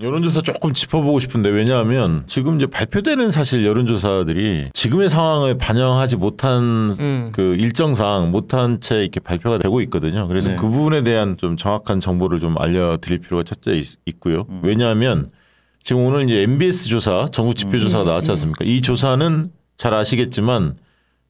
여론조사 조금 짚어보고 싶은데 왜냐하면 지금 이제 발표되는 사실 여론조사들이 지금의 상황을 반영하지 못한 음. 그 일정상 못한 채 이렇게 발표가 되고 있거든요. 그래서 네. 그 부분에 대한 좀 정확한 정보를 좀 알려드릴 필요가 첫째 있고요. 음. 왜냐하면 지금 오늘 이제 MBS 조사, 전국 지표 조사 음. 나왔지 않습니까? 이 조사는 잘 아시겠지만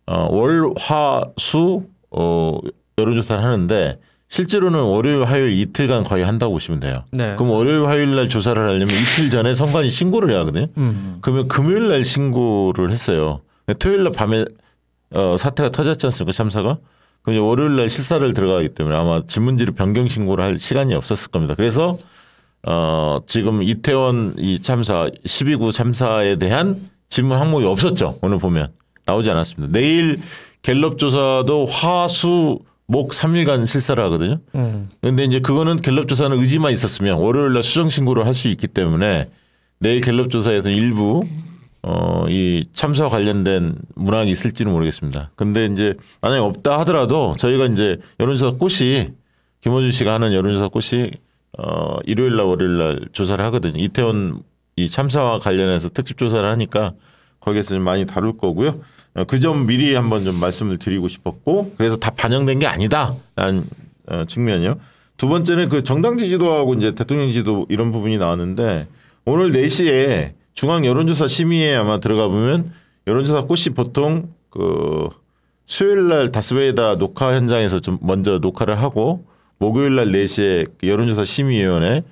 어, 월화수 어, 여론조사를 하는데 실제로는 월요일 화요일 이틀간 거의 한다고 보시면 돼요. 네. 그럼 월요일 화요일 날 조사를 하려면 이틀 전에 선관위 신고를 해야 하거든요. 음. 그러면 금요일 날 신고를 했어요. 토요일 날 밤에 어, 사태가 터졌지 않습니까? 참사가. 그럼 월요일 날 실사를 들어가기 때문에 아마 집문지를 변경 신고를 할 시간이 없었을 겁니다. 그래서 어, 지금 이태원 이 참사 12구 참사에 대한 질문 항목이 없었죠. 오늘 보면 나오지 않았습니다. 내일 갤럽 조사도 화수 목 3일간 실사를 하거든요. 음. 근데 이제 그거는 갤럽 조사는 의지만 있었으면 월요일 날 수정 신고를 할 수 있기 때문에 내일 갤럽 조사에서 일부 어, 이 참사와 관련된 문항이 있을지는 모르겠습니다. 근데 이제 만약에 없다 하더라도 저희가 이제 여론조사 꽃이 김호준 씨가 하는 여론조사 꽃이 어, 일요일 날 월요일 날 조사를 하거든요. 이태원 이 참사와 관련해서 특집 조사를 하니까 거기에서 많이 다룰 거고요. 어, 그점 미리 한번 좀 말씀을 드리고 싶었고 그래서 다 반영된 게 아니다라는 어, 측면이요. 두 번째는 그 정당 지지도하고 이제 대통령 지지도 이런 부분이 나왔는데 오늘 4시에 중앙 여론조사 심의에 아마 들어가 보면 여론조사 꽃이 보통 그 수요일 날 다스베이다 녹화 현장에서 좀 먼저 녹화를 하고 목요일 날 4시에 그 여론조사 심의위원회에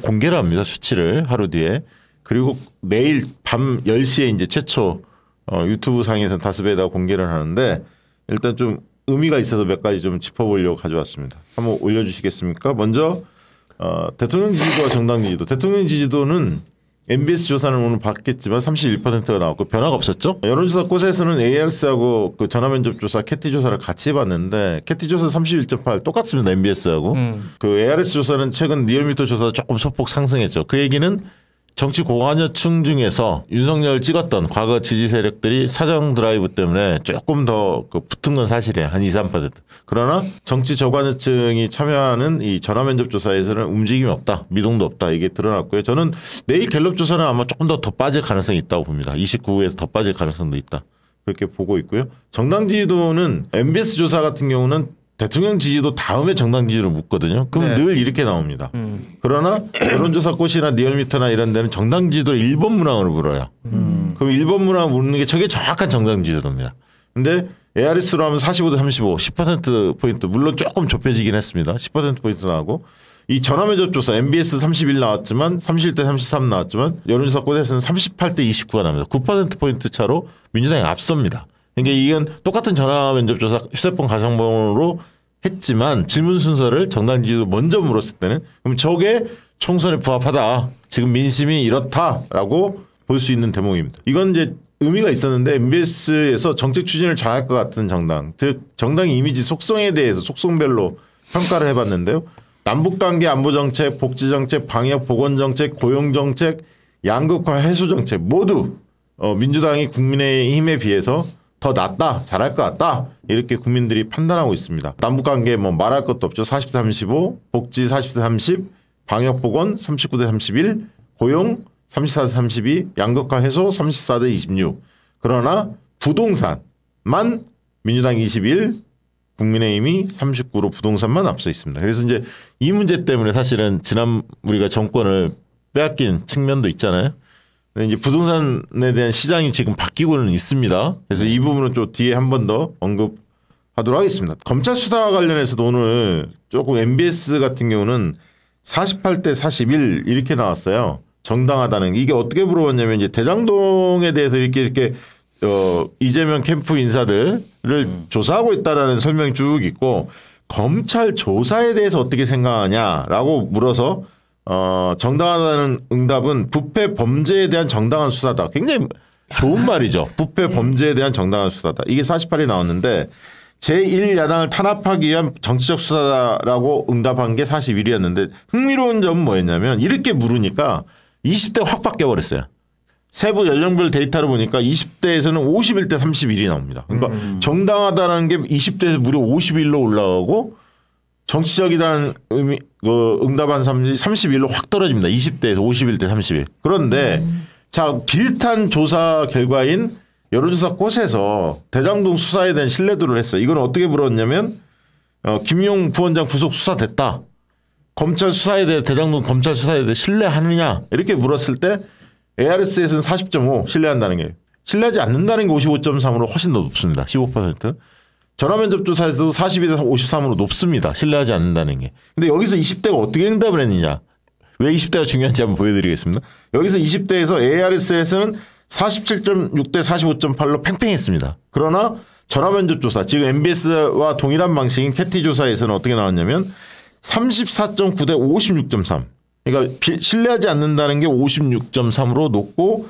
공개를 합니다. 수치를 하루 뒤에. 그리고 내일 밤 10시에 이제 최초 어, 유튜브 상에서 다스베이다 공개를 하는데 일단 좀 의미가 있어서 몇 가지 좀 짚어보려고 가져왔습니다. 한번 올려주시겠습니까? 먼저 어, 대통령 지지도와 정당 지지도. 대통령 지지도는 MBS 조사는 오늘 봤겠지만 31%가 나왔고 변화가 없었죠. 여론조사 꼬세에서는 ARS하고 그 전화면접 조사 캐티 조사를 같이 해봤는데 캐티 조사 31.8 똑같습니다 MBS하고 음. 그 ARS 조사는 최근 리얼미터 조사 조금 소폭 상승했죠. 그 얘기는 정치 공화여층 중에서 윤석열을 찍었던 과거 지지 세력들이 사정 드라이브 때문에 조금 더그 붙은 건 사실이에요. 한 2, 3%. 그러나 정치 저관여층이 참여하는 이 전화 면접 조사에서는 움직임이 없다. 미동도 없다. 이게 드러났고요. 저는 내일 갤럽 조사는 아마 조금 더 더 빠질 가능성이 있다고 봅니다. 29에서 더 빠질 가능성도 있다. 그렇게 보고 있고요. 정당 지지도는 MBS 조사 같은 경우는 대통령 지지도 다음에 정당 지지로 묻거든요. 그럼 네. 늘 이렇게 나옵니다. 음. 그러나 여론조사 꽃이나 리얼미터나 이런 데는 정당 지지도 일본 문항으로 물어요. 음. 그럼 일본 문항 묻는 게 저게 정확한 정당 지지도입니다. 근데 ARS로 하면 45대 35, 10%포인트, 물론 조금 좁혀지긴 했습니다. 10%포인트 나오고 이 전화면접 조사 MBS 31 나왔지만 31대 33 나왔지만 여론조사 꽃에서는 38대 29가 나옵니다. 9%포인트 차로 민주당이 앞섭니다. 이게 그러니까 이건 똑같은 전화 면접 조사 휴대폰 가상번호로 했지만 질문 순서를 정당 지도 지 먼저 물었을 때는 그럼 저게 총선에 부합하다. 지금 민심이 이렇다라고 볼 수 있는 대목입니다. 이건 이제 의미가 있었는데 MBS에서 정책 추진을 잘할 것 같은 정당, 즉 정당 이미지 속성에 대해서 속성별로 평가를 해봤는데요. 남북 관계 안보 정책, 복지 정책, 방역 보건 정책, 고용 정책, 양극화 해소 정책 모두 어, 민주당이 국민의힘에 비해서 더 낫다 잘할 것 같다 이렇게 국민들이 판단하고 있습니다. 남북관계 뭐 말할 것도 없죠. 40대 35 복지 40대 30 방역보건 39대 31 고용 34대 32 양극화 해소 34대 26 그러나 부동산만 민주당 21 국민의힘이 39로 부동산만 앞서 있습니다. 그래서 이제 이 문제 때문에 사실은 지난 우리가 정권을 빼앗긴 측면도 있잖아요. 네, 이제 부동산에 대한 시장이 지금 바뀌고는 있습니다. 그래서 이 부분은 또 뒤에 한 번 더 언급하도록 하겠습니다. 검찰 수사 관련해서도 오늘 조금 MBS 같은 경우는 48대 41 이렇게 나왔어요. 정당하다는 이게 어떻게 물어봤냐면 이제 대장동에 대해서 이렇게 이렇게 어 이재명 캠프 인사들을 음. 조사하고 있다라는 설명이 쭉 있고 검찰 조사에 대해서 어떻게 생각하냐라고 물어서 어, 정당하다는 응답은 부패 범죄에 대한 정당한 수사다. 굉장히 좋은 아. 말이죠. 부패 네. 범죄에 대한 정당한 수사다. 이게 48이 나왔는데 제1야당을 탄압하기 위한 정치적 수사라고 다 응답한 게 41이었는데 흥미로운 점은 뭐였냐면 이렇게 물으니까 20대 확 바뀌어버렸어요. 세부 연령별 데이터를 보니까 20대에서는 51대 31이 나옵니다. 그러니까 음. 정당하다라는 게 20대에서 무려 51로 올라가고 정치적이라는 의미, 그 응답한 사람들이 31로 확 떨어집니다. 20대에서 51대 31. 그런데 음. 자, 비슷한 조사 결과인 여론조사 꽃에서 대장동 수사에 대한 신뢰도를 했어요. 이건 어떻게 물었냐면 어, 김용 부원장 구속 수사됐다. 검찰 수사에 대해 대장동 검찰 수사에 대해 신뢰하느냐 이렇게 물었을 때 ARS에서는 40.5 신뢰한다는 게 신뢰하지 않는다는 게 55.3으로 훨씬 더 높습니다. 15%. 전화면접조사에서도 42대 53으로 높습니다. 신뢰하지 않는다는 게. 근데 여기서 20대가 어떻게 응답을 했느냐. 왜 20대가 중요한지 한번 보여드리겠습니다. 여기서 20대에서 ARS에서는 47.6대 45.8로 팽팽했습니다. 그러나 전화면접조사, 지금 MBS와 동일한 방식인 캐티 조사에서는 어떻게 나왔냐면 34.9대 56.3. 그러니까 신뢰하지 않는다는 게 56.3으로 높고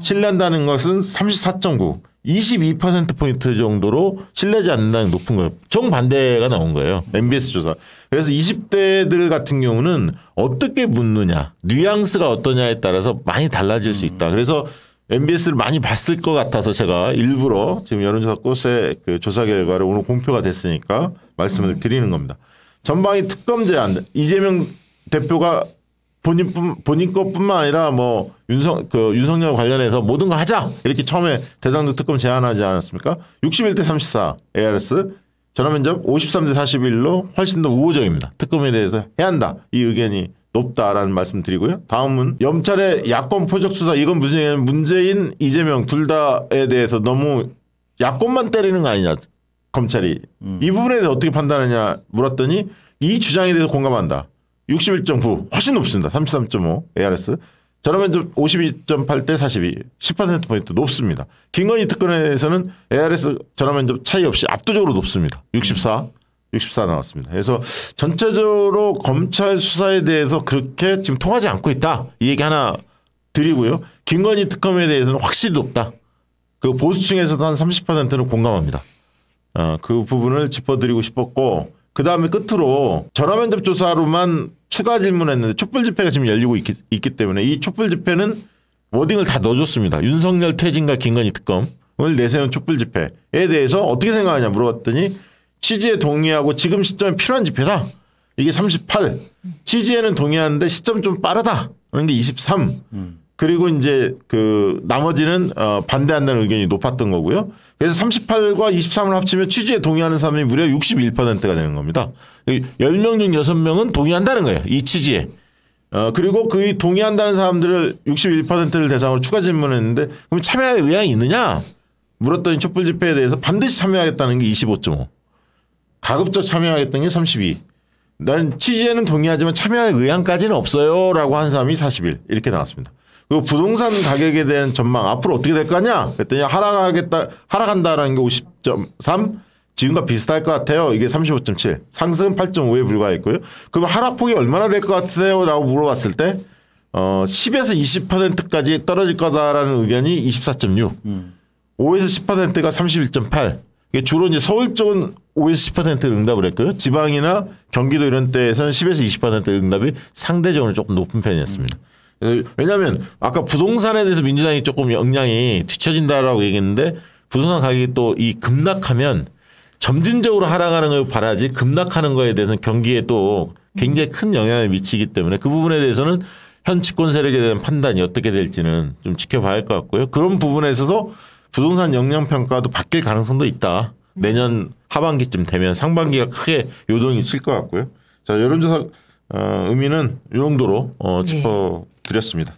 신뢰한다는 것은 34.9, 22%포인트 정도로 신뢰하지 않는다는 높은 거예요. 정반대가 나온 거예요. MBS 조사. 그래서 20대들 같은 경우는 어떻게 묻느냐, 뉘앙스가 어떠냐에 따라서 많이 달라질 수 있다. 그래서 MBS를 많이 봤을 것 같아서 제가 일부러 지금 여론조사 꽃의 그 조사 결과를 오늘 공표가 됐으니까 말씀을 드리는 겁니다. 전방위 특검제 안, 이재명 대표가 본인뿐 본인 것뿐만 아니라 뭐 윤석 그 윤석열 관련해서 모든 거 하자 이렇게 처음에 대당도 특검 제안하지 않았습니까? 61대 34 ARS 전화 면접 53대 41로 훨씬 더 우호적입니다. 특검에 대해서 해야 한다 이 의견이 높다라는 말씀드리고요. 다음은 염찰의 야권 포적 수사 이건 무슨 얘기냐면 문재인 이재명 둘 다에 대해서 너무 야권만 때리는 거 아니냐 검찰이 음. 이 부분에 대해서 어떻게 판단하냐 물었더니 이 주장에 대해서 공감한다. 61.9 훨씬 높습니다. 33.5 ARS. 전화면좀52.8대 42, 10%포인트 높습니다. 김건희 특검에서는 ARS 전화면좀 차이 없이 압도적으로 높습니다. 64, 64 나왔습니다. 그래서 전체적으로 검찰 수사에 대해서 그렇게 지금 통하지 않고 있다. 이 얘기 하나 드리고요. 김건희 특검에 대해서는 확실히 높다. 그 보수층에서도 한 30%는 공감합니다. 어, 그 부분을 짚어드리고 싶었고 그 다음에 끝으로 전화면접 조사로만 추가 질문했는데 촛불 집회가 지금 열리고 있기, 있기 때문에 이 촛불 집회는 워딩을 다 넣어줬습니다. 윤석열 퇴진과 김건희 특검. 오늘 내세운 촛불 집회에 대해서 어떻게 생각하냐 물어봤더니 취지에 동의하고 지금 시점에 필요한 집회다. 이게 38. 취지에는 동의하는데 시점 좀 빠르다. 그런 게 23. 음. 그리고 이제 그 나머지는 어 반대한다는 의견이 높았던 거고요. 그래서 38과 23을 합치면 취지에 동의하는 사람이 무려 61%가 되는 겁니다. 10명 중 6명은 동의한다는 거예요. 이 취지에. 어, 그리고 그의 동의한다는 사람들을 61%를 대상으로 추가 질문했는데 을 그럼 참여할 의향이 있느냐? 물었더니 촛불 집회에 대해서 반드시 참여하겠다는 게 25.5. 가급적 참여하겠다는 게 32. 난 취지에는 동의하지만 참여할 의향까지는 없어요. 라고 한 사람이 41. 이렇게 나왔습니다. 그 부동산 가격에 대한 전망 앞으로 어떻게 될 거냐? 그랬더니 하락하겠다 하락한다라는 게50.3 지금과 비슷할 것 같아요. 이게 35.7 상승은 8.5에 불과했고요. 그럼 하락폭이 얼마나 될 것 같으세요?라고 물어봤을 때 어, 10에서 20%까지 떨어질 거다라는 의견이 24.6 음. 5에서 10%가 31.8 이게 주로 이제 서울 쪽은 5에서 10% 응답을 했고요. 지방이나 경기도 이런 데에서는 10에서 20% 응답이 상대적으로 조금 높은 편이었습니다. 음. 왜냐하면 아까 부동산에 대해서 민주당이 조금 역량이 뒤처진다라고 얘기했는데 부동산 가격이 또 이 급락하면 점진적으로 하락하는 걸 바라지 급락하는 거에 대해서는 경기에 또 굉장히 큰 영향을 미치기 때문에 그 부분에 대해서는 현 집권 세력에 대한 판단이 어떻게 될지는 좀 지켜봐야 할 것 같고요. 그런 부분에있어서 부동산 역량 평가도 바뀔 가능성도 있다. 내년 하반기쯤 되면 상반기가 크게 요동이 칠 것 같고요. 자 여론조사 어, 의미는 이 정도로 어, 네. 짚어. 네. 드렸습니다.